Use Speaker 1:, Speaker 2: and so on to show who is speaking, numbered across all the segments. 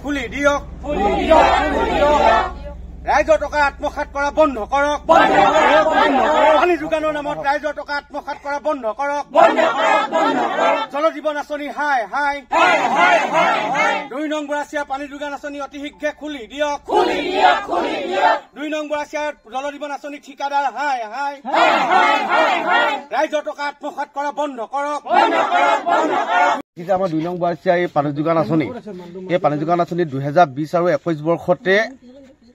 Speaker 1: pulih diok pulih diok pulih diok,
Speaker 2: ৰাইজৰ টকা আত্মসাত কৰা বন্ধ কৰক পানী যোগানৰ নামত ৰাইজৰ টকা আত্মসাত কৰা বন্ধ কৰক জল জীৱন আঁচনি হাই হাই দুই নং বৰাচিয়া পানী যোগান আঁচনি অতি শীঘ্ৰে খুলি দিয়ক দুই নং বৰাশিয়াৰ জল জীৱন আঁচনি ঠিকাদাৰ হাই হাই ৰাইজৰ টকা আত্মসাত কৰা
Speaker 1: বন্ধ কৰক
Speaker 2: যেতিয়া আমাৰ দুই নং বৰাচিয়া এই পানী যোগান আঁচনি এই পানী যোগান আঁচনি দুহেজাৰ বিছ আৰু একৈশ বৰ্ষতে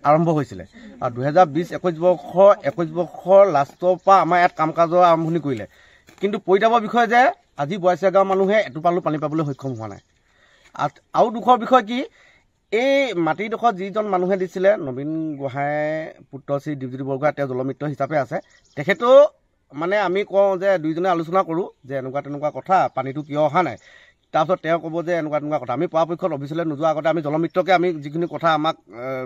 Speaker 2: আৰম্ভ হৈছিলে আৰু দুহেজাৰ বিছ একৈছ বৰ্ষ একৈছ বৰ্ষৰ লাষ্টৰ পৰা আমাৰ ইয়াত কাম কাজৰ আৰম্ভণি কৰিলে কিন্তু পৰিতাপৰ বিষয়ে যে আজি বয়াচীয়া গাঁৱৰ মানুহে এটোপালো পানী পাবলৈ সক্ষম হোৱা নাই আৰু দুখৰ বিষয় কি এই মাটিডোখৰ যিজন মানুহে দিছিলে নবীন গোহাঁই পুত্ৰ শ্ৰী দ্বীপজ্যোতি বৰগোহাঁই তেওঁ জলমিত্ৰ হিচাপে আছে তেখেতেও মানে আমি কওঁ যে দুইজনে আলোচনা কৰোঁ যে এনেকুৱা তেনেকুৱা কথা পানীটো কিয় অহা নাই তাৰপিছত তেওঁ ক'ব যে এনেকুৱা তেনেকুৱা কথা আমি পৰাপক্ষত অফিচলৈ নোযোৱা আগতে আমি জলমিত্ৰকে আমি যিখিনি কথা আমাক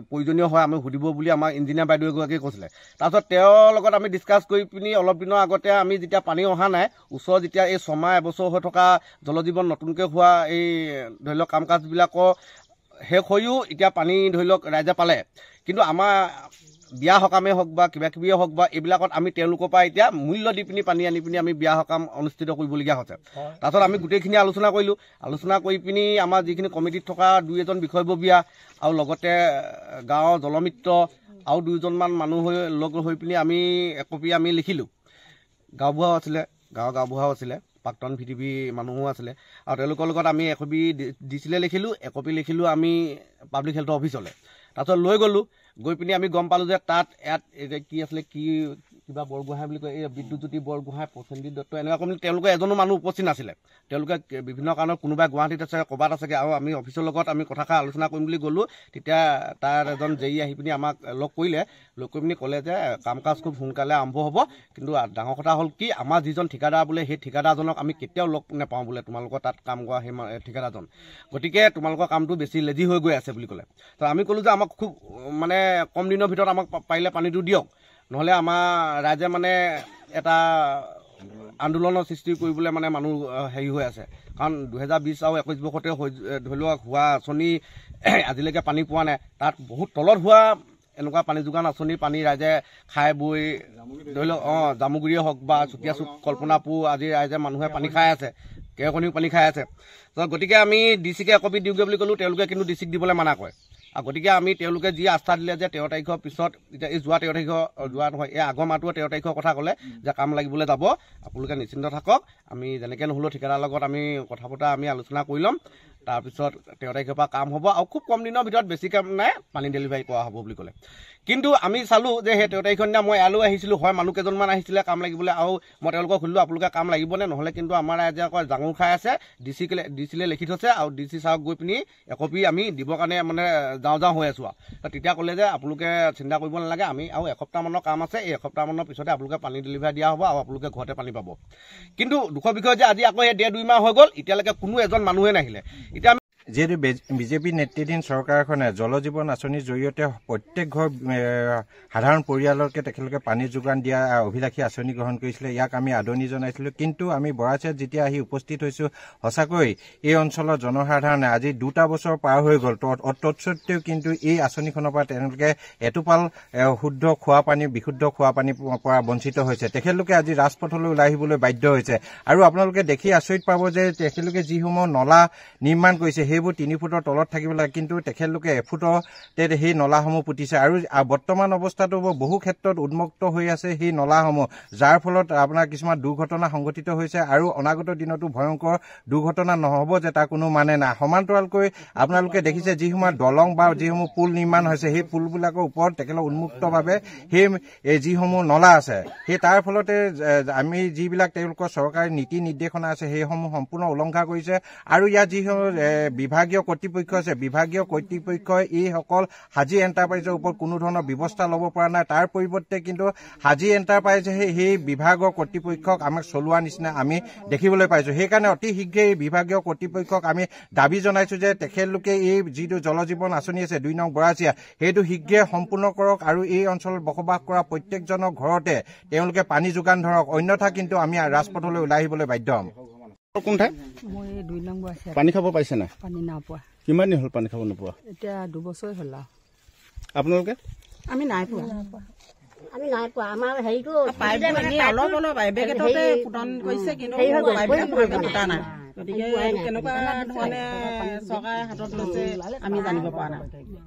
Speaker 2: প্ৰয়োজনীয় হয় আমি সুধিব বুলি আমাৰ ইঞ্জিনিয়াৰ বাইদেউ এগৰাকীয়ে কৈছিলে তাৰপিছত তেওঁৰ লগত আমি ডিছকাছ কৰি পিনি অলপ দিনৰ আগতে আমি যেতিয়া পানী অহা নাই ওচৰ যেতিয়া এই ছমাহ এবছৰ হৈ থকা জলজীৱন নতুনকৈ হোৱা এই ধৰি লওক কাম কাজবিলাকৰ শেষ হৈও এতিয়া পানী ধৰি লওক ৰাইজে পালে কিন্তু আমাৰ বিয়া সকামেই হওক বা কিবাকিবিয়ে হওক বা এইবিলাকত আমি তেওঁলোকৰ পৰা এতিয়া মূল্য দি পিনি পানী আনি পিনি আমি বিয়া সকাম অনুষ্ঠিত কৰিবলগীয়া হৈছে তাৰপিছত আমি গোটেইখিনি আলোচনা কৰিলোঁ আলোচনা কৰি পিনি আমাৰ যিখিনি কমিটিত থকা দুই এজন বিষয়ববীয়া আৰু লগতে গাঁৱৰ জলমিত্ৰ আৰু দুজনমান মানুহ হৈ লগ হৈ পিনি আমি একপি আমি লিখিলোঁ গাঁওবুঢ়াও আছিলে গাঁৱৰ গাঁওবুঢ়াও আছিলে প্ৰাক্তন ভি ডি বি মানুহো আছিলে আৰু তেওঁলোকৰ লগত আমি একপি দিছিলে লিখিলোঁ একপি লিখিলোঁ আমি পাব্লিক হেল্থৰ অফিচলৈ তাৰপিছত লৈ গ'লোঁ গৈ পিনি আমি গম পালোঁ যে তাত ইয়াত কি আছিলে কি কিবা বৰগোহাঁই বুলি কয় এই বিদ্যুজ্যোতি বৰগোহাঁই প্ৰচেনজিৎ দত্ত এনেকুৱা কমিলে তেওঁলোকে এজনো মানুহ উপস্থিত নাছিলে তেওঁলোকে বিভিন্ন কাৰণত কোনোবাই গুৱাহাটীত আছে ক'ৰবাত আছেগে আৰু আমি অফিচৰ লগত আমি কথাষাৰ আলোচনা কৰিম বুলি গ'লোঁ তেতিয়া তাৰ এজন জেই আহি পিনি আমাক লগ কৰিলে লগ কৰি পিনি ক'লে যে কাম কাজ খুব সোনকালে আৰম্ভ হ'ব কিন্তু ডাঙৰ কথা হ'ল কি আমাৰ যিজন ঠিকাদাৰ বোলে সেই ঠিকাদাৰজনক আমি কেতিয়াও লগ নাপাওঁ বোলে তোমালোকৰ তাত কাম কৰা সেই ঠিকাদাৰজন গতিকে তোমালোকৰ কামটো বেছি লেজি হৈ গৈ আছে বুলি ক'লে আমি ক'লোঁ যে আমাক খুব মানে কম দিনৰ ভিতৰত আমাক পাৰিলে পানীটো দিয়ক নহ'লে আমাৰ ৰাইজে মানে এটা আন্দোলনৰ সৃষ্টি কৰিবলৈ মানে মানুহ হেৰি হৈ আছে কাৰণ দুহেজাৰ বিছ আৰু একৈছ বৰ্ষতে ধৰি লওক হোৱা আঁচনি আজিলৈকে পানী পোৱা নাই তাত বহুত তলত হোৱা এনেকুৱা পানী যোগান আঁচনি পানী ৰাইজে খাই বৈ ধৰি লওক অঁ জামুগুৰিয়ে হওক বা চুতীয়া চুক কল্পনাপুৰ আজি ৰাইজে মানুহে পানী খাই আছে কেৰকণিও পানী খাই আছে গতিকে আমি ডি চিকে একপি দিওঁগৈ বুলি ক'লোঁ তেওঁলোকে কিন্তু ডিষ্ট্ৰিক্ট দিবলৈ মানা কৰে আৰু গতিকে আমি তেওঁলোকে যি আস্থা দিলে যে তেৰ তাৰিখৰ পিছত এতিয়া এই যোৱা তেৰ তাৰিখৰ যোৱা নহয় এই আগৰ মাহটোৱে তেৰ তাৰিখৰ কথা ক'লে যে কাম লাগিবলৈ যাব আপোনালোকে নিশ্চিন্ত থাকক আমি যেনেকৈ নহ'লেও ঠিকাদাৰ লগত আমি কথা বতৰা আমি আলোচনা কৰি ল'ম তাৰপিছত তেৰ তাৰিখৰ পৰা কাম হ'ব আৰু খুব কম দিনৰ ভিতৰত বেছিকৈ নাই পানী ডেলিভাৰী কৰা হ'ব বুলি ক'লে কিন্তু আমি চালোঁ যে সেই তেওঁ তাৰিখৰ দিনা মই ইয়ালৈ আহিছিলোঁ হয় মানুহ কেইজনমান আহিছিলে কাম লাগিবলৈ আৰু মই তেওঁলোকক সুধিলোঁ আপোনালোকে কাম লাগিবনে নহ'লে কিন্তু আমাৰ ৰাইজে আকৌ জাঙোৰ খাই আছে ডি চি কেলে ডি চিলৈ লিখি থৈছে আৰু ডি চি ছাৰক গৈ পিনি একপি আমি দিবৰ কাৰণে মানে যাওঁ যাওঁ হৈ আছোঁ আৰু তেতিয়া ক'লে যে আপোনালোকে চিন্তা কৰিব নালাগে আমি আৰু এসপ্তাহমানৰ কাম আছে এই এসপ্তাহমানৰ পিছতে আপোনালোকে পানী ডেলিভাৰী দিয়া হ'ব আৰু আপোনালোকে ঘৰতে পানী পাব কিন্তু দুখৰ বিষয় যে আজি আকৌ সেই ডেৰ দুই মাহ হৈ গ'ল এতিয়ালৈকে কোনো এজন মানুহে নাহিলে
Speaker 1: এতিয়া যিহেতু বিজেপি নেতৃত্বাধীন চৰকাৰখনে জল জীৱন আঁচনিৰ জৰিয়তে প্ৰত্যেক ঘৰ সাধাৰণ পৰিয়ালকে তেখেতলোকে পানী যোগান দিয়া অভিলাষী আঁচনি গ্ৰহণ কৰিছিলে ইয়াক আমি আদৰণি জনাইছিলোঁ কিন্তু আমি বৰাচেত যেতিয়া আহি উপস্থিত হৈছোঁ সঁচাকৈ এই অঞ্চলৰ জনসাধাৰণে আজি দুটা বছৰ পাৰ হৈ গ'ল তৎসত্বেও কিন্তু এই আঁচনিখনৰ পৰা তেওঁলোকে এটোপাল শুদ্ধ খোৱা পানী বিশুদ্ধ খোৱা পানীৰ পৰা বঞ্চিত হৈছে তেখেতলোকে আজি ৰাজপথলৈ ওলাই আহিবলৈ বাধ্য হৈছে আৰু আপোনালোকে দেখি আচৰিত পাব যে তেখেতলোকে যিসমূহ নলা নিৰ্মাণ কৰিছে সেই সেইবোৰ তিনি ফুটৰ তলত থাকিব লাগে কিন্তু তেখেতলোকে এফুটতে সেই নলাসমূহ পুতিছে আৰু বৰ্তমান অৱস্থাটো বহু ক্ষেত্ৰত উন্মুক্ত হৈ আছে সেই নলাসমূহ যাৰ ফলত আপোনাৰ কিছুমান দুৰ্ঘটনা সংঘটিত হৈছে আৰু অনাগত দিনতো ভয়ংকৰ দুৰ্ঘটনা নহ'ব যে তাৰ কোনো মানে নাই সমান্তৰালকৈ আপোনালোকে দেখিছে যিসমূহ দলং বা যিসমূহ পুল নিৰ্মাণ হৈছে সেই পুলবিলাকৰ ওপৰত তেখেতলোক উন্মুক্তভাৱে সেই যিসমূহ নলা আছে সেই তাৰ ফলতে আমি যিবিলাক তেওঁলোকৰ চৰকাৰী নীতি নিৰ্দেশনা আছে সেইসমূহ সম্পূৰ্ণ উলংঘা কৰিছে আৰু ইয়াত যিসমূহ বিভাগীয় কৰ্তৃপক্ষ আছে বিভাগীয় কৰ্তৃপক্ষ এইসকল হাজি এণ্টাৰপ্ৰাইজৰ ওপৰত কোনো ধৰণৰ ব্যৱস্থা ল'ব পৰা নাই তাৰ পৰিৱৰ্তে কিন্তু হাজি এণ্টাৰপ্ৰাইজেহে সেই বিভাগৰ কৰ্তৃপক্ষক আমাক চলোৱাৰ নিচিনা আমি দেখিবলৈ পাইছোঁ সেইকাৰণে অতি শীঘ্ৰে এই বিভাগীয় কৰ্তৃপক্ষক আমি দাবী জনাইছোঁ যে তেখেতলোকে এই যিটো জলজীৱন আঁচনি আছে দুই নং বৰাচিয়া সেইটো শীঘ্ৰে সম্পূৰ্ণ কৰক আৰু এই অঞ্চলত বসবাস কৰা প্ৰত্যেকজনৰ ঘৰতে তেওঁলোকে পানী যোগান ধৰক অন্যথা কিন্তু আমি ৰাজপথলৈ ওলাই আহিবলৈ বাধ্য হ'ম কোন ঠাই
Speaker 2: মই দুই নং আছে পানী খাব পাইছে নাই পানী নাপোৱা
Speaker 1: কিমান দিন হ'ল পানী খাব নোপোৱা
Speaker 2: এতিয়া দুবছৰ হ'ল আৰু আপোনালোকে আমি নাই পোৱা আমি
Speaker 1: জানিব পৰা নাই